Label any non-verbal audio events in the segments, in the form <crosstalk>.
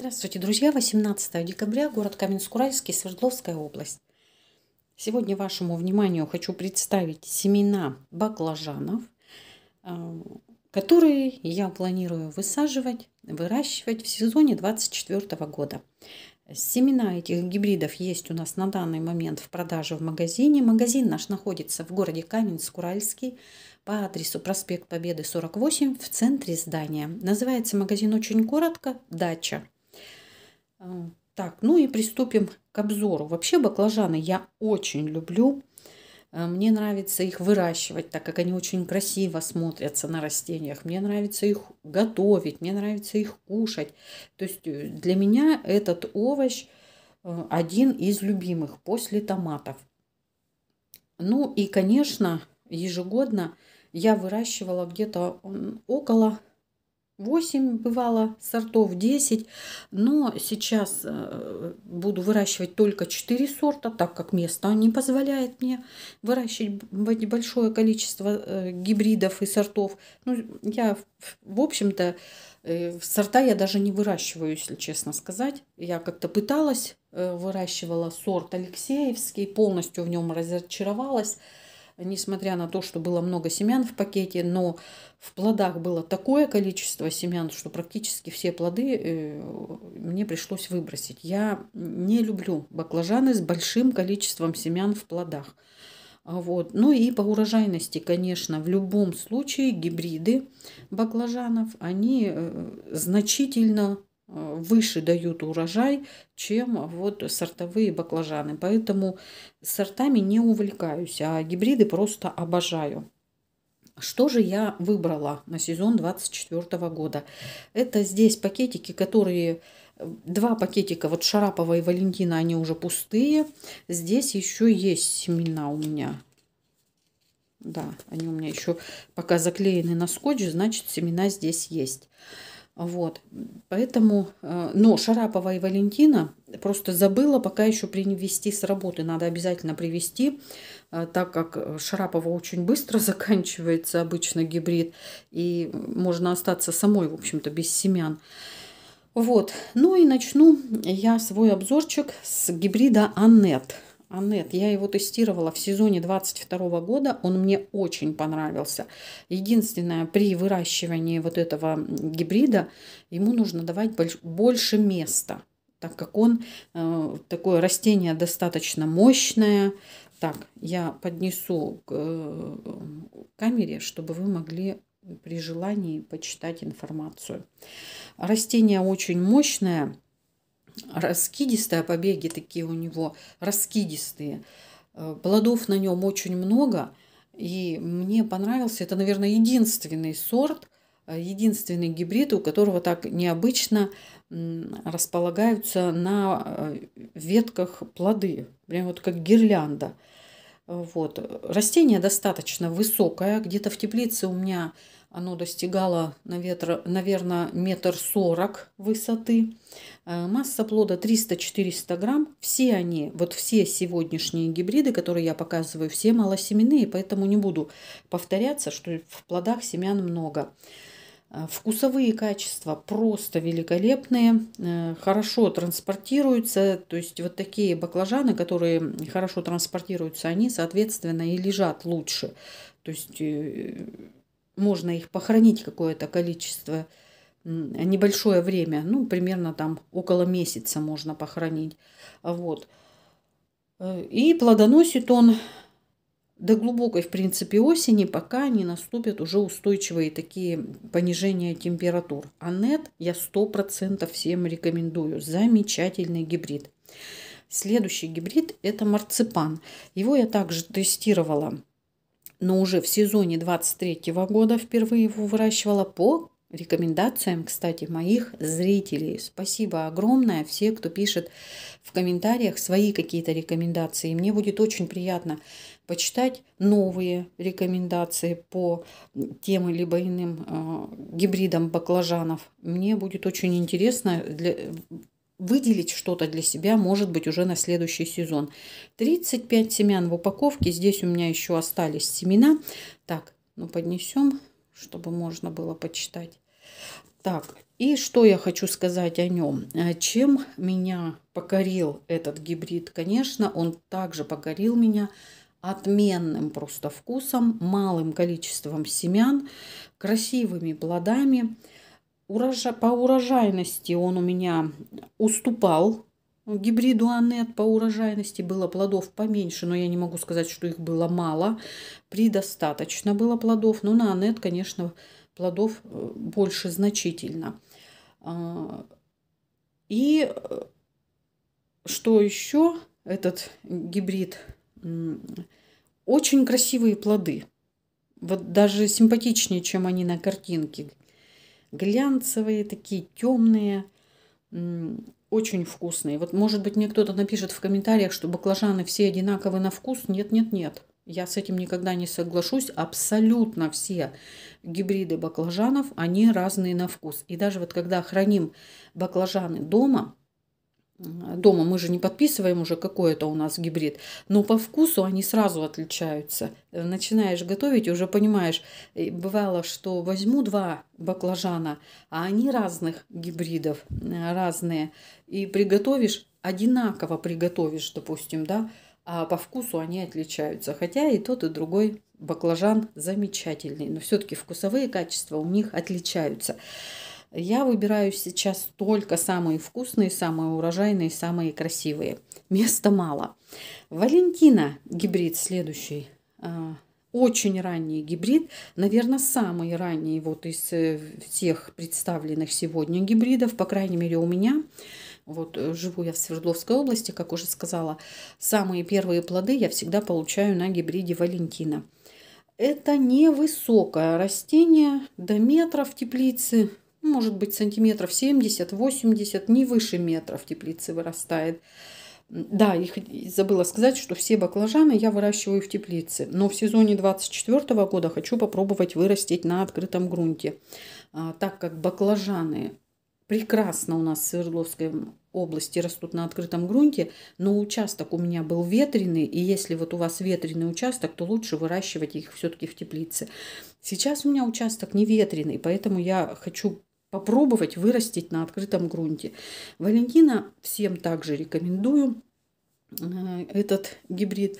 Здравствуйте, друзья! 18 декабря, город Каменск-Уральский, Свердловская область. Сегодня вашему вниманию хочу представить семена баклажанов, э, которые я планирую высаживать, выращивать в сезоне 2024 года. Семена этих гибридов есть у нас на данный момент в продаже в магазине. Магазин наш находится в городе Каменск-Уральский по адресу проспект Победы 48 в центре здания. Называется магазин очень коротко «Дача». Эм, так, ну и приступим к обзору. Вообще баклажаны я очень люблю. Э, мне нравится их выращивать, так как они очень красиво смотрятся на растениях. Мне нравится их готовить, мне нравится их кушать. То есть э, для меня этот овощ э, один из любимых после томатов. Ну и, конечно, ежегодно я выращивала где-то около 8 бывало, сортов 10, но сейчас э, буду выращивать только 4 сорта, так как место не позволяет мне выращивать большое количество э, гибридов и сортов. Ну, я, в общем-то, э, сорта я даже не выращиваю, если честно сказать. Я как-то пыталась, выращивала сорт Алексеевский, полностью в нем разочаровалась несмотря на то, что было много семян в пакете, но в плодах было такое количество семян, что практически все плоды э, мне пришлось выбросить. Я не люблю баклажаны с большим количеством семян в плодах. А вот. Ну и по урожайности, конечно, в любом случае гибриды баклажанов, они э, значительно Э, выше дают урожай, чем вот сортовые баклажаны. Поэтому сортами не увлекаюсь, а гибриды просто обожаю. Что же я выбрала на сезон 2024 года? Это здесь пакетики, которые... Э, два пакетика, вот Шарапова и Валентина, они уже пустые. Здесь еще есть семена у меня. Да, они у меня еще пока заклеены на скотч, значит семена здесь есть. Вот. Поэтому, э, но Шарапова и Валентина просто забыла пока еще привести с работы. Надо обязательно привести, э, так как Шарапова очень быстро <laughs> заканчивается обычно гибрид. И можно остаться самой, в общем-то, без семян. Вот. Ну и начну я свой обзорчик с гибрида Аннет. Аннет. Я его тестировала в сезоне 22 года. Он мне очень понравился. Единственное, при выращивании вот этого гибрида ему нужно давать больше места, так как он э, такое растение достаточно мощное. Так, я поднесу к э, камере, чтобы вы могли при желании почитать информацию. Растение очень мощное раскидистые, а побеги такие у него раскидистые. Э, плодов на нем очень много, и мне понравился, это, наверное, единственный сорт, э, единственный гибрид, у которого так необычно располагаются на э, ветках плоды, прям вот как гирлянда. Вот. Растение достаточно высокое, где-то в теплице у меня оно достигало, наверное, метр сорок высоты. Э, масса плода 300-400 грамм. Все они, вот все сегодняшние гибриды, которые я показываю, все малосеменные, поэтому не буду повторяться, что в плодах семян много. Э, вкусовые качества просто великолепные, э, хорошо транспортируются, то есть вот такие баклажаны, которые хорошо транспортируются, они, соответственно, и лежат лучше. То есть можно их похоронить какое-то количество, небольшое время, ну, примерно там около месяца можно похоронить. Вот. Э, и плодоносит он до глубокой, в принципе, осени, пока не наступят уже устойчивые такие понижения температур. Анет я 100% всем рекомендую. Замечательный гибрид. Следующий гибрид – это марципан. Его я также тестировала но уже в сезоне 23 года впервые его выращивала по рекомендациям, кстати, моих зрителей. Спасибо огромное все, кто пишет в комментариях свои какие-то рекомендации. Мне будет очень приятно почитать новые рекомендации по тем либо иным э, гибридам баклажанов. Мне будет очень интересно для, выделить что-то для себя, может быть, уже на следующий сезон. 35 семян в упаковке. Здесь у меня еще остались семена. Так, ну поднесем, чтобы можно было почитать. Так, и что я хочу сказать о нем? Э, чем меня покорил этот гибрид? Конечно, он также покорил меня отменным просто вкусом, малым количеством семян, красивыми плодами – урожа... по урожайности он у меня уступал гибриду Аннет по урожайности было плодов поменьше, но я не могу сказать, что их было мало. Предостаточно было плодов, но на Аннет, конечно, плодов э, больше значительно. А, и э, что еще? Этот гибрид очень красивые плоды. Вот даже симпатичнее, чем они на картинке глянцевые, такие темные, очень вкусные. Вот, может быть, мне кто-то напишет в комментариях, что баклажаны все одинаковы на вкус. Нет, нет, нет. Я с этим никогда не соглашусь. Абсолютно все гибриды баклажанов, они разные на вкус. И даже вот когда храним баклажаны дома, дома мы же не подписываем уже, какой то у нас гибрид, но по вкусу они сразу отличаются. Э, начинаешь готовить, уже понимаешь, э, бывало, что возьму два баклажана, а они разных гибридов, э, разные, и приготовишь, одинаково приготовишь, допустим, да, а по вкусу они отличаются. Хотя и тот, и другой баклажан замечательный, но все-таки вкусовые качества у них отличаются. Я выбираю сейчас только самые вкусные, самые урожайные, самые красивые. Места мало. Валентина гибрид следующий. А, очень ранний гибрид, наверное, самый ранний вот из э, всех представленных сегодня гибридов, по крайней мере у меня. Вот э, живу я в Свердловской области, как уже сказала, самые первые плоды я всегда получаю на гибриде Валентина. Это невысокое растение, до метра в теплице, может быть, сантиметров 70-80, не выше метра в теплице вырастает. Да, их забыла сказать, что все баклажаны я выращиваю в теплице, но в сезоне 2024 года хочу попробовать вырастить на открытом грунте, а, так как баклажаны прекрасно у нас в Свердловской области растут на открытом грунте, но участок у меня был ветреный, и если вот у вас ветреный участок, то лучше выращивать их все-таки в теплице. Сейчас у меня участок не ветреный, поэтому я хочу попробовать вырастить на открытом грунте. Валентина всем также рекомендую э, этот гибрид.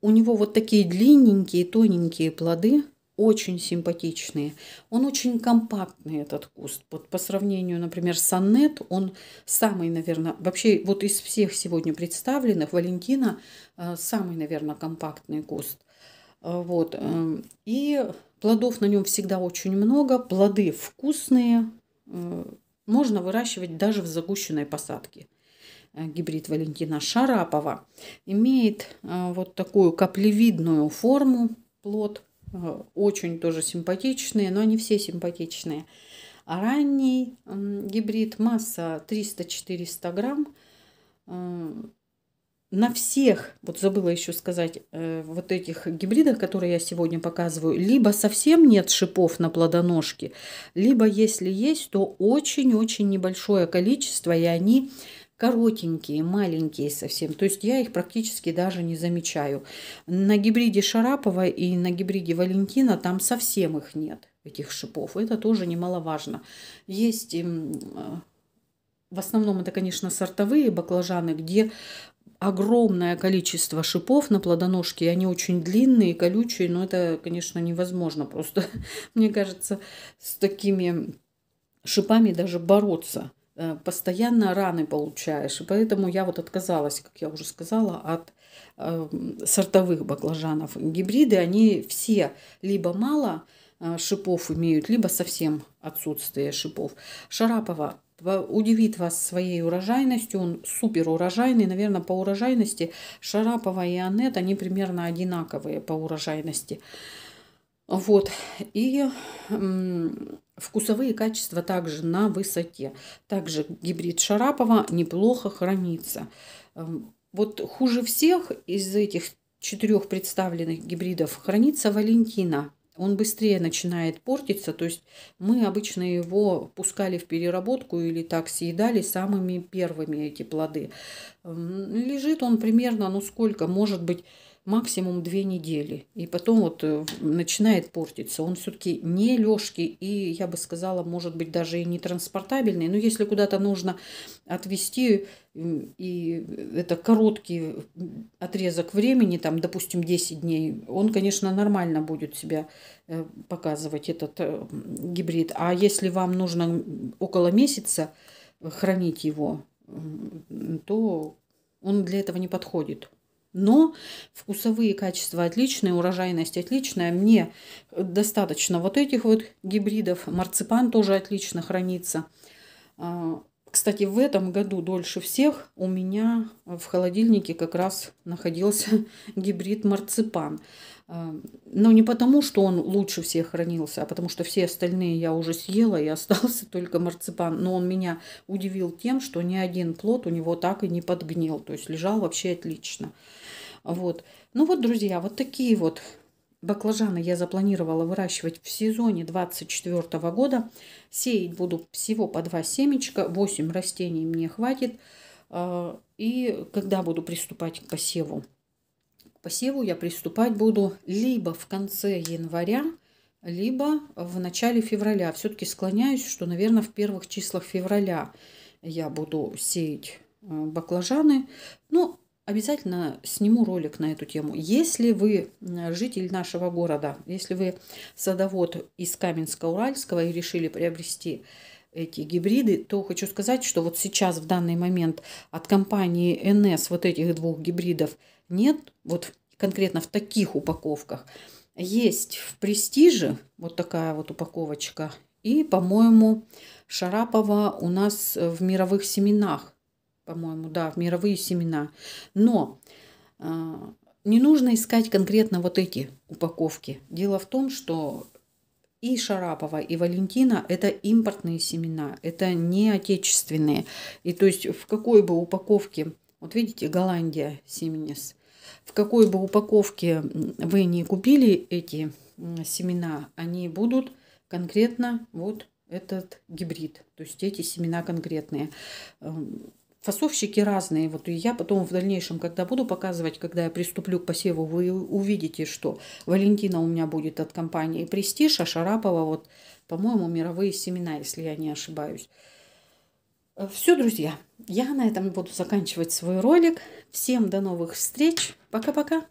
У него вот такие длинненькие, тоненькие плоды, очень симпатичные. Он очень компактный, этот куст. Вот по сравнению, например, с Аннет, он самый, наверное, вообще вот из всех сегодня представленных, Валентина э, самый, наверное, компактный куст. Э, вот. И плодов на нем всегда очень много. Плоды вкусные, Э, можно выращивать даже в загущенной посадке. Э, гибрид Валентина Шарапова имеет э, вот такую каплевидную форму плод. Очень тоже симпатичные, но они все симпатичные. А ранний гибрид масса 300-400 грамм на всех, вот забыла еще сказать, э, вот этих гибридах, которые я сегодня показываю, либо совсем нет шипов на плодоножке, либо если есть, то очень-очень небольшое количество, и они коротенькие, маленькие совсем. То есть я их практически даже не замечаю. На гибриде Шарапова и на гибриде Валентина там совсем их нет, этих шипов. Это тоже немаловажно. Есть э, в основном это, конечно, сортовые баклажаны, где огромное количество шипов на плодоножке. они очень длинные, колючие, но это, конечно, невозможно просто, <laughs> мне кажется, с такими шипами даже бороться. Э, постоянно раны получаешь. И поэтому я вот отказалась, как я уже сказала, от эм, сортовых баклажанов. Гибриды, они все либо мало э, шипов имеют, либо совсем отсутствие шипов. Шарапова удивит вас своей урожайностью. Он супер урожайный. Наверное, по урожайности Шарапова и Анет, они примерно одинаковые по урожайности. Вот. И вкусовые качества также на высоте. Также гибрид Шарапова неплохо хранится. Эм, вот хуже всех из этих четырех представленных гибридов хранится Валентина он быстрее начинает портиться. То есть мы обычно его пускали в переработку или так съедали самыми первыми эти плоды. Лежит он примерно, ну сколько, может быть, максимум две недели. И потом вот э, начинает портиться. Он все-таки не легкий и, я бы сказала, может быть, даже и не транспортабельный. Но если куда-то нужно отвезти, и это короткий отрезок времени, там, допустим, 10 дней, он, конечно, нормально будет себя э, показывать, этот э, гибрид. А если вам нужно около месяца хранить его, то он для этого не подходит. Но вкусовые качества отличные, урожайность отличная. Мне э, достаточно вот этих вот гибридов. Марципан тоже отлично хранится. А, кстати, в этом году дольше всех у меня в холодильнике как раз находился <laughs> гибрид марципан. Э, но не потому, что он лучше всех хранился, а потому что все остальные я уже съела и <laughs> остался только марципан. Но он меня удивил тем, что ни один плод у него так и не подгнил. То есть лежал вообще отлично. Вот. Ну вот, друзья, вот такие вот Баклажаны я запланировала выращивать в сезоне 2024 года. Сеять буду всего по 2 семечка, 8 растений мне хватит. Э, и когда буду приступать к посеву? К посеву я приступать буду либо в конце января, либо в начале февраля. Все-таки склоняюсь, что, наверное, в первых числах февраля я буду сеять э, баклажаны. Но ну, Обязательно сниму ролик на эту тему. Если вы житель нашего города, если вы садовод из Каменска-Уральского и решили приобрести эти гибриды, то хочу сказать, что вот сейчас в данный момент от компании НС вот этих двух гибридов нет, вот конкретно в таких упаковках. Есть в Престиже вот такая вот упаковочка. И, по-моему, Шарапова у нас в мировых семенах по-моему, да, в мировые семена. Но э, не нужно искать конкретно вот эти упаковки. Дело в том, что и Шарапова, и Валентина – это импортные семена, это не отечественные. И то есть в какой бы упаковке, вот видите, Голландия Семенес, в какой бы упаковке вы не купили эти семена, они будут конкретно вот этот гибрид, то есть эти семена конкретные. Эм, Фасовщики разные. Вот и я потом в дальнейшем, когда буду показывать, когда я приступлю к посеву, вы увидите, что Валентина у меня будет от компании Престиж, а Шарапова вот, по-моему, мировые семена, если я не ошибаюсь. Все, друзья, я на этом буду заканчивать свой ролик. Всем до новых встреч. Пока-пока.